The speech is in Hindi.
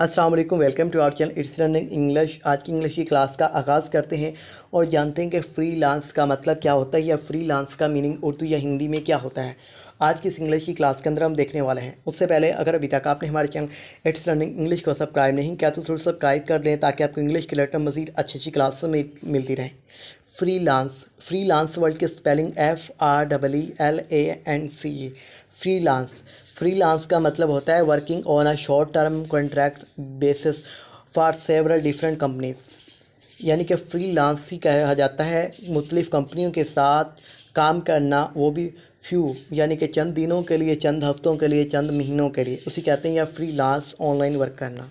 Aslam welcome to our channel it's running English आज की इंग्लिश की क्लास का आगाज़ करते हैं और जानते हैं कि फ्री लांस का मतलब क्या होता है या फ्री लांस का मीनिंग उर्दू या हिंदी में क्या होता है आज की इस इंग्लिश की क्लास के अंदर हम देखने वाले हैं उससे पहले अगर अभी तक आपने हमारे चैनल इट्स रनिंग इंग्लिश को सब्सक्राइब नहीं किया तो जरूर सब्सक्राइब कर लें ताकि आपको इंग्लिश के लेटर मजीद अच्छी अच्छी क्लास मिलती रहें freelance freelance world की spelling F R double E L A N C E freelance का मतलब होता है working on a short term contract basis for several different companies यानी कि फ्री लांस ही कहा जाता है मुख्तलिफ़ कंपनियों के साथ काम करना वो भी फ्यू यानी कि चंद दिनों के लिए चंद हफ्तों के लिए चंद महीनों के लिए उसी कहते हैं या फ्री लांस ऑनलाइन वर्क करना